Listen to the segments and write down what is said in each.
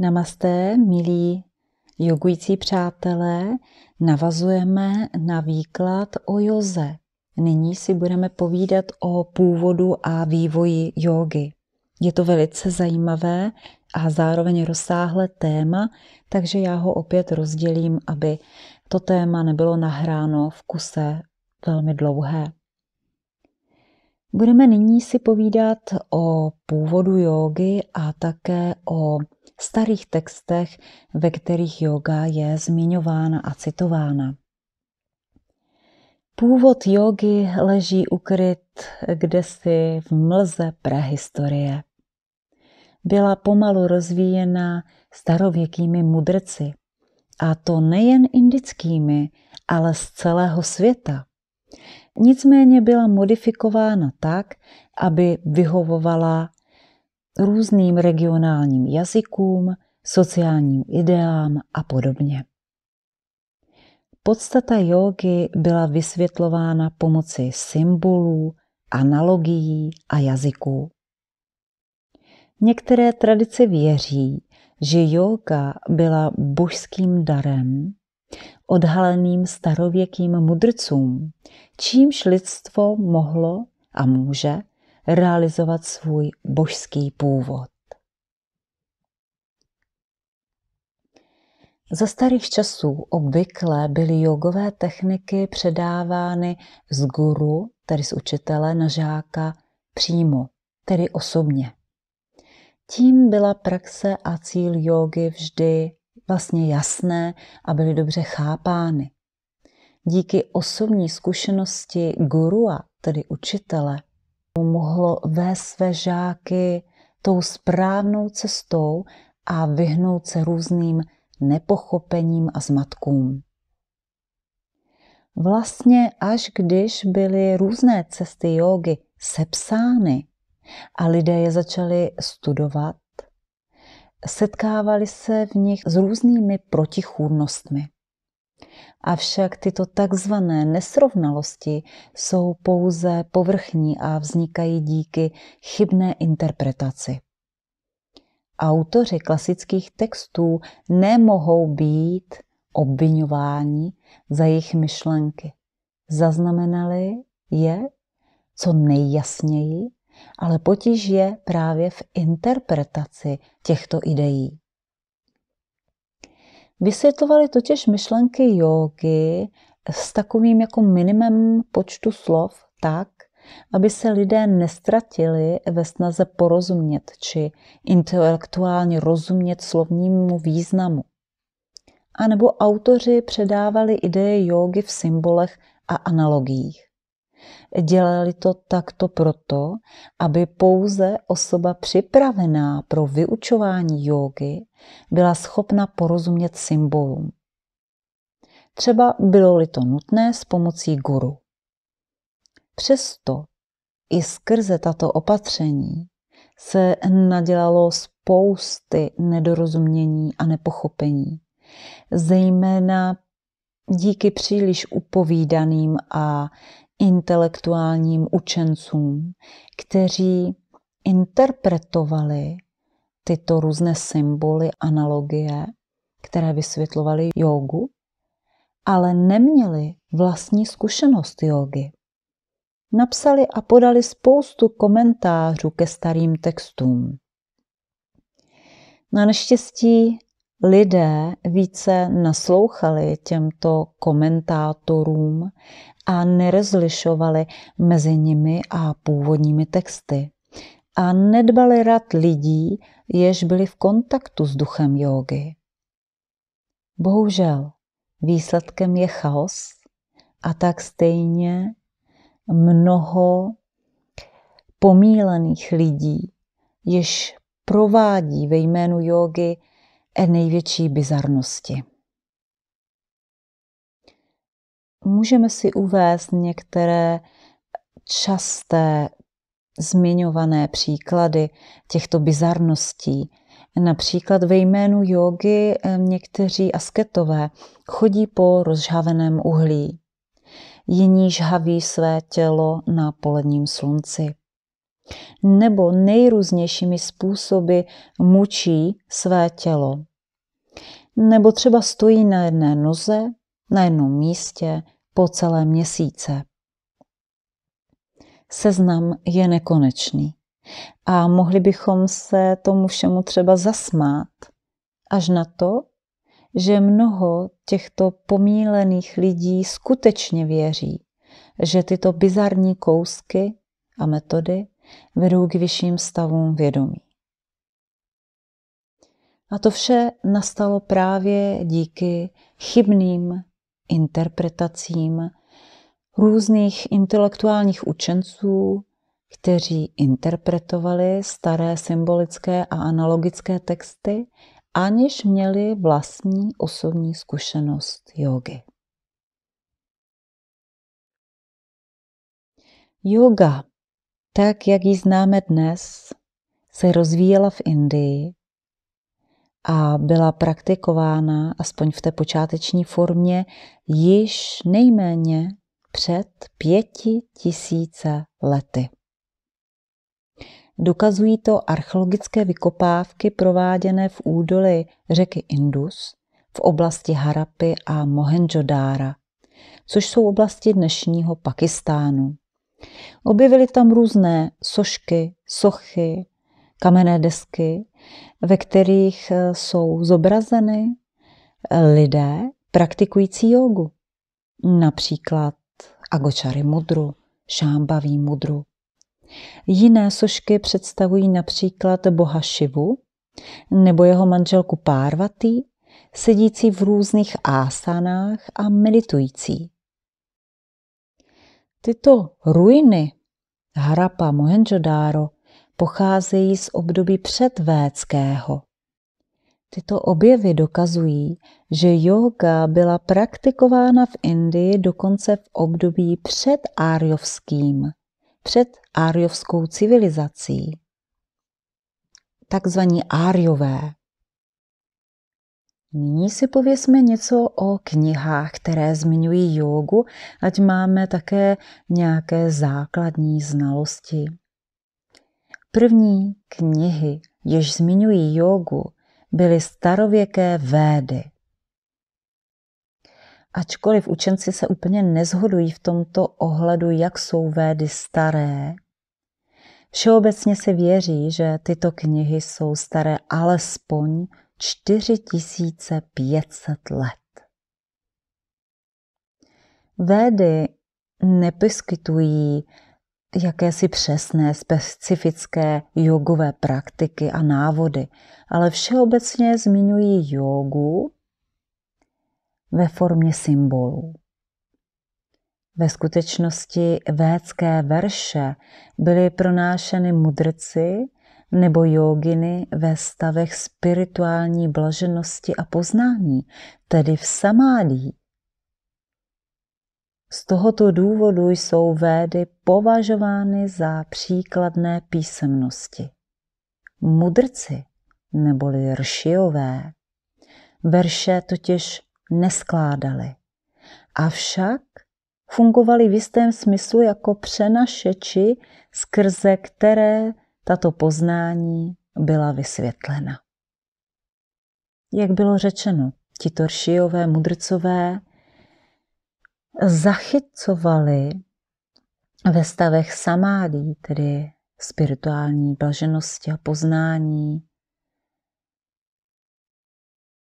Namaste, milí jogující přátelé, navazujeme na výklad o joze. Nyní si budeme povídat o původu a vývoji jógy. Je to velice zajímavé a zároveň rozsáhlé téma, takže já ho opět rozdělím, aby to téma nebylo nahráno v kuse velmi dlouhé. Budeme nyní si povídat o původu jógy a také o starých textech, ve kterých yoga je zmiňována a citována. Původ jógy leží ukryt kdesi v mlze prehistorie. Byla pomalu rozvíjena starověkými mudrci, a to nejen indickými, ale z celého světa – Nicméně byla modifikována tak, aby vyhovovala různým regionálním jazykům, sociálním ideám a podobně. Podstata jógy byla vysvětlována pomocí symbolů, analogií a jazyků. Některé tradice věří, že yoga byla božským darem, odhaleným starověkým mudrcům, čímž lidstvo mohlo a může realizovat svůj božský původ. Za starých časů obvykle byly jogové techniky předávány z guru, tedy z učitele na žáka, přímo, tedy osobně. Tím byla praxe a cíl jogy vždy vlastně jasné a byly dobře chápány. Díky osobní zkušenosti gurua, tedy učitele, mohlo vést své žáky tou správnou cestou a vyhnout se různým nepochopením a zmatkům. Vlastně až když byly různé cesty jógy sepsány a lidé je začali studovat, setkávali se v nich s různými protichůdnostmi. Avšak tyto takzvané nesrovnalosti jsou pouze povrchní a vznikají díky chybné interpretaci. Autoři klasických textů nemohou být obvinováni za jejich myšlenky. Zaznamenali je co nejjasněji ale potíž je právě v interpretaci těchto ideí. Vysvětlovali totiž myšlenky jógy s takovým jako minimem počtu slov tak, aby se lidé nestratili ve snaze porozumět či intelektuálně rozumět slovnímu významu. A nebo autoři předávali ideje jógy v symbolech a analogiích. Dělali to takto proto, aby pouze osoba připravená pro vyučování jógy byla schopna porozumět symbolům. Třeba bylo-li to nutné s pomocí guru. Přesto i skrze tato opatření se nadělalo spousty nedorozumění a nepochopení, zejména díky příliš upovídaným a intelektuálním učencům, kteří interpretovali tyto různé symboly, analogie, které vysvětlovali jogu, ale neměli vlastní zkušenost jogy. Napsali a podali spoustu komentářů ke starým textům. Na neštěstí lidé více naslouchali těmto komentátorům a nerozlišovali mezi nimi a původními texty a nedbali rad lidí, jež byli v kontaktu s duchem jógy. Bohužel, výsledkem je chaos a tak stejně mnoho pomílených lidí, jež provádí ve jménu jógy největší bizarnosti. můžeme si uvést některé časté zmiňované příklady těchto bizarností. Například ve jménu jogy eh, někteří asketové chodí po rozžhaveném uhlí. Jiní žhaví své tělo na poledním slunci. Nebo nejrůznějšími způsoby mučí své tělo. Nebo třeba stojí na jedné noze, na jednom místě po celé měsíce. Seznam je nekonečný a mohli bychom se tomu všemu třeba zasmát, až na to, že mnoho těchto pomílených lidí skutečně věří, že tyto bizarní kousky a metody vedou k vyšším stavům vědomí. A to vše nastalo právě díky chybným interpretacím různých intelektuálních učenců, kteří interpretovali staré symbolické a analogické texty, aniž měli vlastní osobní zkušenost jogy. Yoga, tak jak ji známe dnes, se rozvíjela v Indii a byla praktikována, aspoň v té počáteční formě, již nejméně před pěti tisíce lety. Dokazují to archeologické vykopávky prováděné v údolí řeky Indus v oblasti Harapy a Mohenjodára, což jsou oblasti dnešního Pakistánu. Objevili tam různé sošky, sochy, kamenné desky, ve kterých eh, jsou zobrazeny eh, lidé praktikující jogu. Například Agočary mudru, Šámbaví mudru. Jiné sošky představují například boha Šivu nebo jeho manželku Párvatý, sedící v různých ásanách a meditující. Tyto ruiny Harapa Mohenjo-daro pocházejí z období předvédského. Tyto objevy dokazují, že yoga byla praktikována v Indii dokonce v období před áriovským, před áriovskou civilizací. Takzvaní áriové. Nyní si pověsme něco o knihách, které zmiňují jogu, ať máme také nějaké základní znalosti. První knihy, jež zmiňují jogu, byly starověké védy. Ačkoliv učenci se úplně nezhodují v tomto ohledu, jak jsou védy staré, všeobecně se věří, že tyto knihy jsou staré alespoň 4500 let. Védy neposkytují jakési přesné, specifické jogové praktiky a návody, ale všeobecně zmiňují jogu ve formě symbolů. Ve skutečnosti védské verše byly pronášeny mudrci nebo joginy ve stavech spirituální blaženosti a poznání, tedy v samádích. Z tohoto důvodu jsou védy považovány za příkladné písemnosti. Mudrci, neboli ršiové, verše totiž neskládali, avšak fungovali v jistém smyslu jako přenašeči, skrze které tato poznání byla vysvětlena. Jak bylo řečeno, tito ršijové mudrcové zachycovali ve stavech samádí, tedy spirituální blaženosti a poznání,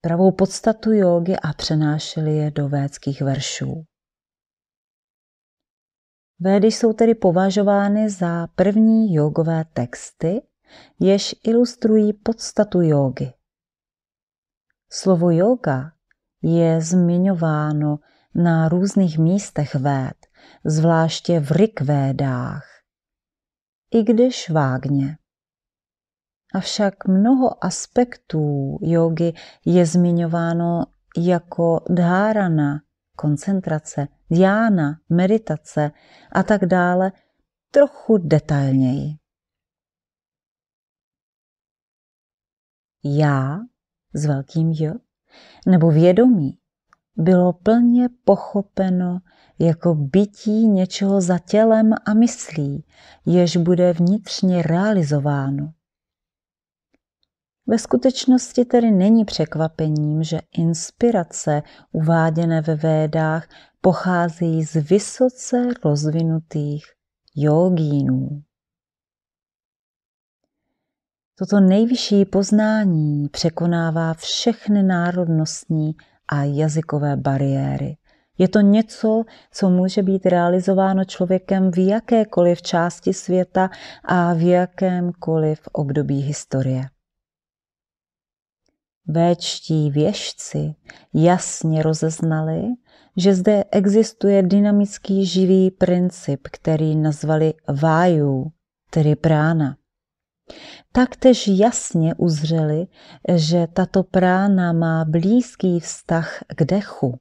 pravou podstatu jógy a přenášeli je do védských veršů. Védy jsou tedy považovány za první jogové texty, jež ilustrují podstatu jógy. Slovo yoga je zmiňováno na různých místech véd, zvláště v Rikvédách, i když vágně. Avšak mnoho aspektů jogy je zmiňováno jako dhárana, koncentrace, diána, meditace a tak dále trochu detailněji. Já s velkým J, nebo vědomí, bylo plně pochopeno jako bytí něčeho za tělem a myslí, jež bude vnitřně realizováno. Ve skutečnosti tedy není překvapením, že inspirace uváděné ve védách pochází z vysoce rozvinutých jogínů. Toto nejvyšší poznání překonává všechny národnostní a jazykové bariéry. Je to něco, co může být realizováno člověkem v jakékoliv části světa a v jakémkoliv období historie. Véčtí věžci jasně rozeznali, že zde existuje dynamický živý princip, který nazvali váju, tedy prána. Taktež jasně uzřeli, že tato prána má blízký vztah k dechu.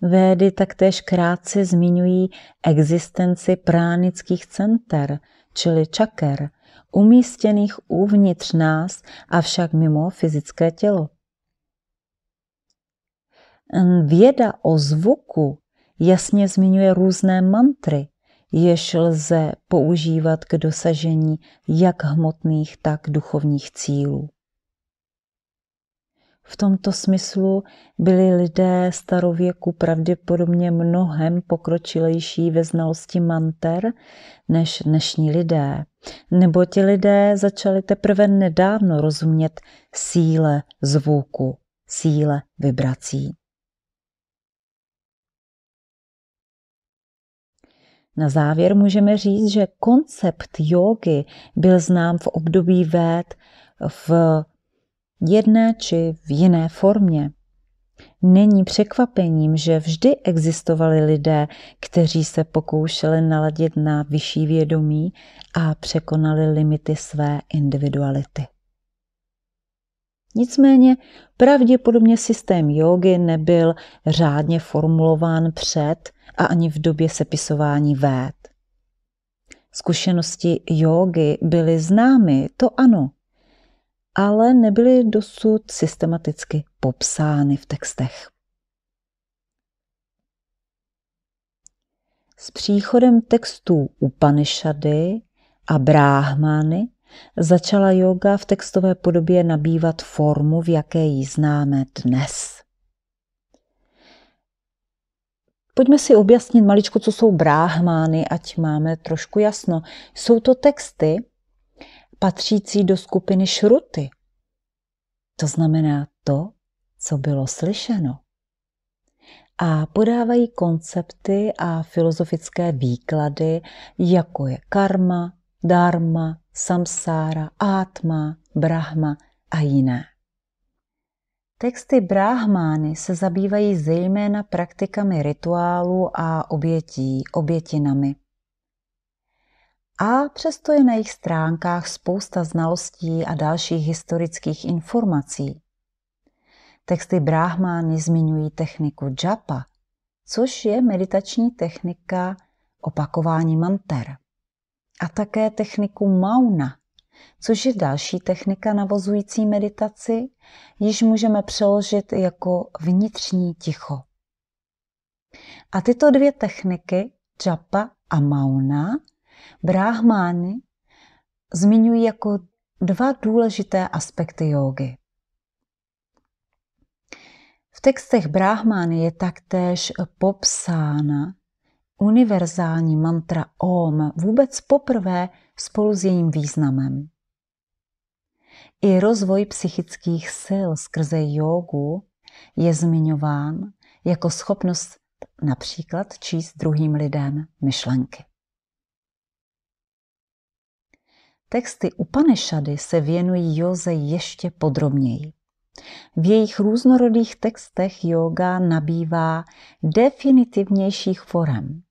Védy taktéž krátce zmiňují existenci pránických center, čili čaker, umístěných uvnitř nás, avšak mimo fyzické tělo. Věda o zvuku jasně zmiňuje různé mantry, jež lze používat k dosažení jak hmotných, tak duchovních cílů. V tomto smyslu byli lidé starověku pravděpodobně mnohem pokročilejší ve znalosti manter než dnešní lidé, nebo ti lidé začali teprve nedávno rozumět síle zvuku, síle vibrací. Na závěr můžeme říct, že koncept jógy byl znám v období véd v jedné či v jiné formě. Není překvapením, že vždy existovali lidé, kteří se pokoušeli naladit na vyšší vědomí a překonali limity své individuality. Nicméně pravděpodobně systém jógy nebyl řádně formulován před a ani v době sepisování véd. Zkušenosti jógy byly známy, to ano, ale nebyly dosud systematicky popsány v textech. S příchodem textů Upanishady a Bráhmány začala yoga v textové podobě nabývat formu, v jaké ji známe dnes. Pojďme si objasnit maličko, co jsou bráhmány, ať máme trošku jasno. Jsou to texty patřící do skupiny šruty. To znamená to, co bylo slyšeno. A podávají koncepty a filozofické výklady, jako je karma, dharma, samsára, átma, brahma a jiné. Texty bráhmány se zabývají zejména praktikami rituálu a obětí, obětinami. A přesto je na jejich stránkách spousta znalostí a dalších historických informací. Texty bráhmány zmiňují techniku japa, což je meditační technika opakování manter. A také techniku mauna, což je další technika navozující meditaci, již můžeme přeložit jako vnitřní ticho. A tyto dvě techniky, japa a mauna, bráhmány, zmiňují jako dva důležité aspekty jógy. V textech bráhmány je taktéž popsána univerzální mantra OM vůbec poprvé spolu s jejím významem. I rozvoj psychických sil skrze jógu je zmiňován jako schopnost například číst druhým lidem myšlenky. Texty Upanishady se věnují józe ještě podrobněji. V jejich různorodých textech yoga nabývá definitivnějších forem.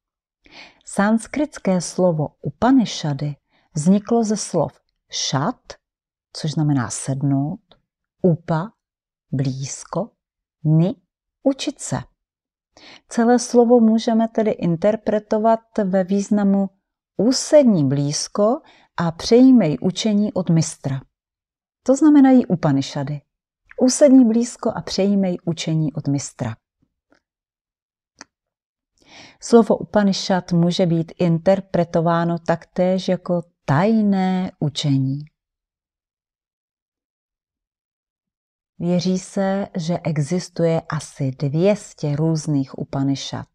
Sanskritské slovo Upanishady vzniklo ze slov šat, což znamená sednout, upa, blízko, ni, učit se. Celé slovo můžeme tedy interpretovat ve významu úsední blízko a přejímej učení od mistra. To znamenají Upanishady. Úsední blízko a přejímej učení od mistra. Slovo Upanishad může být interpretováno taktéž jako tajné učení. Věří se, že existuje asi 200 různých Upanishad.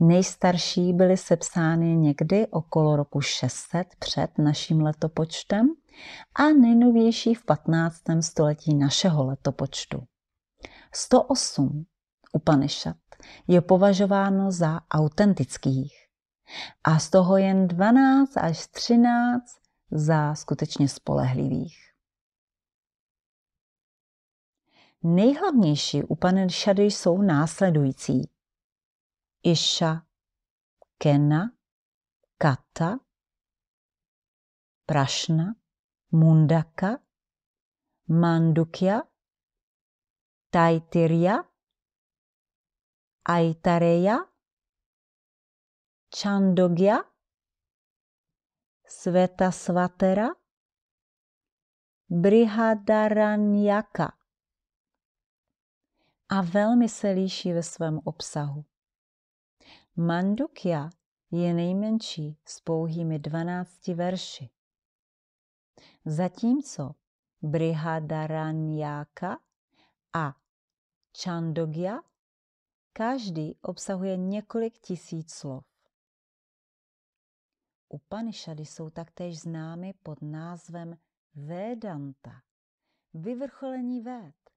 Nejstarší byly sepsány někdy okolo roku 600 před naším letopočtem a nejnovější v 15. století našeho letopočtu. 108 Upanishad je považováno za autentických a z toho jen 12 až 13 za skutečně spolehlivých. Nejhlavnější Upanishady jsou následující. Iša, Kena, Kata, Prašna, Mundaka, Mandukya, Taitirya, Aitareya, Chandogya, Sveta Svatera, Brihadaranyaka a velmi se líší ve svém obsahu. Mandukya je nejmenší s pouhými 12 verši. Zatímco Brihadaranyaka a Chandogya každý obsahuje několik tisíc slov. Upanishady jsou taktéž známy pod názvem Vedanta, vyvrcholení Véd,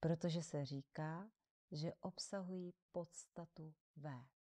protože se říká, že obsahují podstatu Véd.